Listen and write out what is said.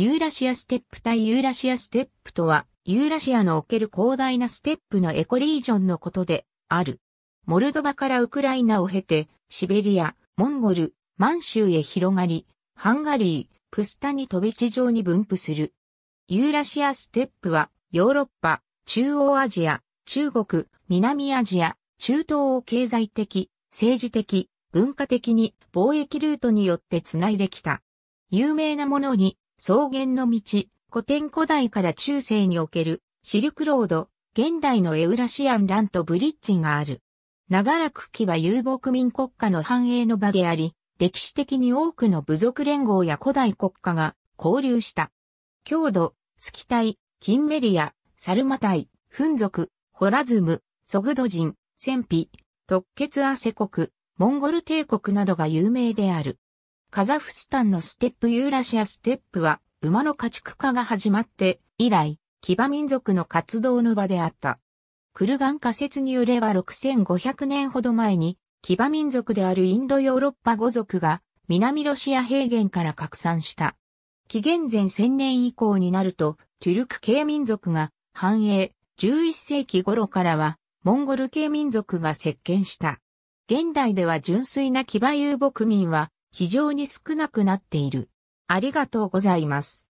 ユーラシアステップ対ユーラシアステップとは、ユーラシアのおける広大なステップのエコリージョンのことである。モルドバからウクライナを経て、シベリア、モンゴル、満州へ広がり、ハンガリー、プスタに飛び地上に分布する。ユーラシアステップは、ヨーロッパ、中央アジア、中国、南アジア、中東を経済的、政治的、文化的に貿易ルートによってつないできた。有名なものに草原の道、古典古代から中世におけるシルクロード、現代のエウラシアンランとブリッジがある。長らく木は遊牧民国家の繁栄の場であり、歴史的に多くの部族連合や古代国家が交流した。郷土、スキタイ、キンメリア、サルマタイ、フン族、ホラズム、ソグド人、戦費、特血アセ国、モンゴル帝国などが有名である。カザフスタンのステップユーラシアステップは、馬の家畜化が始まって、以来、騎馬民族の活動の場であった。クルガン仮説によれば6500年ほど前に、騎馬民族であるインドヨーロッパ語族が、南ロシア平原から拡散した。紀元前1000年以降になると、トゥルク系民族が繁栄、11世紀頃からは、モンゴル系民族が接見した。現代では純粋な騎馬遊牧民は、非常に少なくなっている。ありがとうございます。